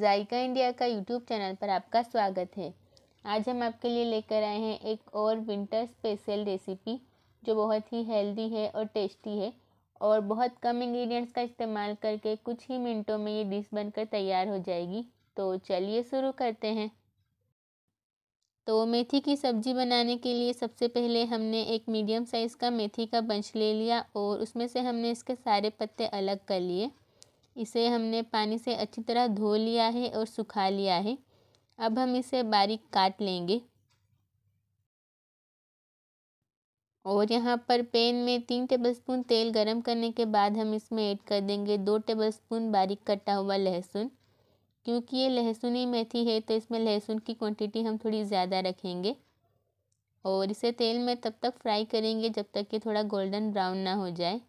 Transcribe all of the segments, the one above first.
जायका India का YouTube channel पर आपका स्वागत है आज हम आपके लिए लेकर आए हैं एक और विंटर स्पेशल रेसिपी जो बहुत ही हेल्दी है और टेस्टी है और बहुत कम इंग्रेडिएंट्स का इस्तेमाल करके कुछ ही मिनटों में ये डिश बनकर तैयार हो जाएगी तो चलिए शुरू करते हैं तो मेथी की सब्ज़ी बनाने के लिए सबसे पहले हमने एक मीडियम साइज़ का मेथी का बंच ले लिया और उसमें से हमने इसके सारे पत्ते अलग कर लिए इसे हमने पानी से अच्छी तरह धो लिया है और सुखा लिया है अब हम इसे बारीक काट लेंगे और यहाँ पर पैन में तीन टेबलस्पून तेल गरम करने के बाद हम इसमें ऐड कर देंगे दो टेबलस्पून बारीक कटा हुआ लहसुन क्योंकि ये लहसुन ही मेथी है तो इसमें लहसुन की क्वांटिटी हम थोड़ी ज़्यादा रखेंगे और इसे तेल में तब तक फ्राई करेंगे जब तक कि थोड़ा गोल्डन ब्राउन ना हो जाए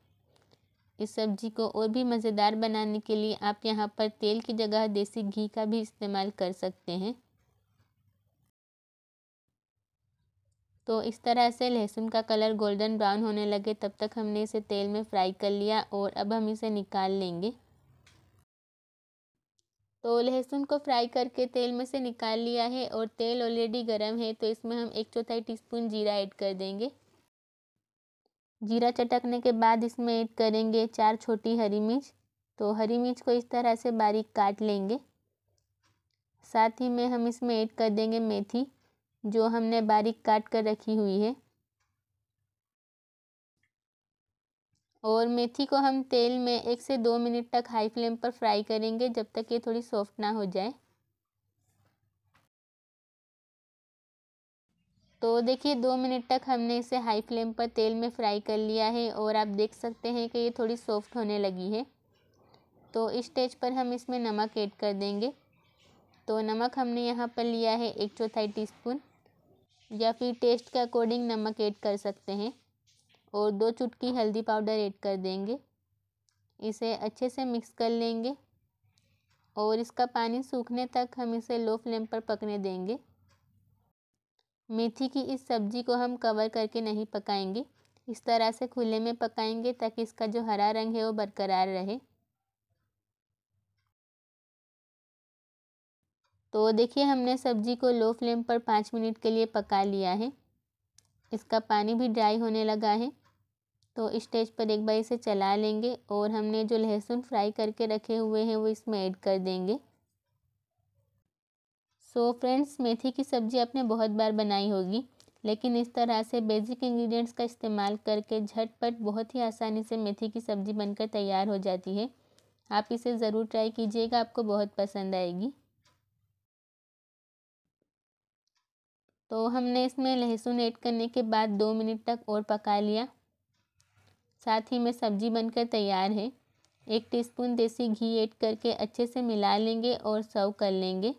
इस सब्जी को और भी मज़ेदार बनाने के लिए आप यहाँ पर तेल की जगह देसी घी का भी इस्तेमाल कर सकते हैं तो इस तरह से लहसुन का कलर गोल्डन ब्राउन होने लगे तब तक हमने इसे तेल में फ्राई कर लिया और अब हम इसे निकाल लेंगे तो लहसुन को फ्राई करके तेल में से निकाल लिया है और तेल ऑलरेडी गर्म है तो इसमें हम एक चौथाई टीस्पून जीरा ऐड कर देंगे जीरा चटकने के बाद इसमें ऐड करेंगे चार छोटी हरी मिर्च तो हरी मिर्च को इस तरह से बारीक काट लेंगे साथ ही में हम इसमें ऐड कर देंगे मेथी जो हमने बारीक काट कर रखी हुई है और मेथी को हम तेल में एक से दो मिनट तक हाई फ्लेम पर फ्राई करेंगे जब तक ये थोड़ी सॉफ्ट ना हो जाए तो देखिए दो मिनट तक हमने इसे हाई फ्लेम पर तेल में फ्राई कर लिया है और आप देख सकते हैं कि ये थोड़ी सॉफ्ट होने लगी है तो इस स्टेज पर हम इसमें नमक ऐड कर देंगे तो नमक हमने यहाँ पर लिया है एक चौथाई टीस्पून या फिर टेस्ट के अकॉर्डिंग नमक ऐड कर सकते हैं और दो चुटकी हल्दी पाउडर ऐड कर देंगे इसे अच्छे से मिक्स कर लेंगे और इसका पानी सूखने तक हम इसे लो फ्लेम पर पकने देंगे मेथी की इस सब्ज़ी को हम कवर करके नहीं पकाएंगे इस तरह से खुले में पकाएंगे ताकि इसका जो हरा रंग है वो बरकरार रहे तो देखिए हमने सब्ज़ी को लो फ्लेम पर पाँच मिनट के लिए पका लिया है इसका पानी भी ड्राई होने लगा है तो स्टेज पर एक बार इसे चला लेंगे और हमने जो लहसुन फ्राई करके रखे हुए हैं वो इसमें ऐड कर देंगे सो फ्रेंड्स मेथी की सब्ज़ी आपने बहुत बार बनाई होगी लेकिन इस तरह से बेसिक इंग्रेडिएंट्स का इस्तेमाल करके झटपट बहुत ही आसानी से मेथी की सब्ज़ी बनकर तैयार हो जाती है आप इसे ज़रूर ट्राई कीजिएगा आपको बहुत पसंद आएगी तो हमने इसमें लहसुन ऐड करने के बाद दो मिनट तक और पका लिया साथ ही में सब्ज़ी बनकर तैयार है एक टीस्पून देसी घी ऐड करके अच्छे से मिला लेंगे और सर्व कर लेंगे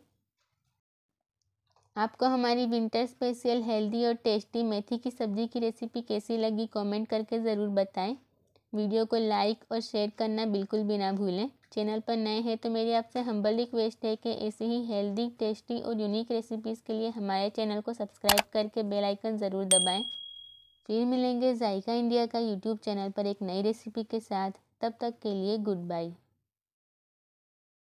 आपको हमारी विंटर स्पेशल हेल्दी और टेस्टी मेथी की सब्ज़ी की रेसिपी कैसी लगी कमेंट करके ज़रूर बताएं वीडियो को लाइक और शेयर करना बिल्कुल भी ना भूलें चैनल पर नए हैं तो मेरी आपसे हम्बल रिक्वेस्ट है कि ऐसी ही हेल्दी टेस्टी और यूनिक रेसिपीज़ के लिए हमारे चैनल को सब्सक्राइब करके बेलाइकन ज़रूर दबाएँ फिर मिलेंगे जायका इंडिया का यूट्यूब चैनल पर एक नई रेसिपी के साथ तब तक के लिए गुड बाई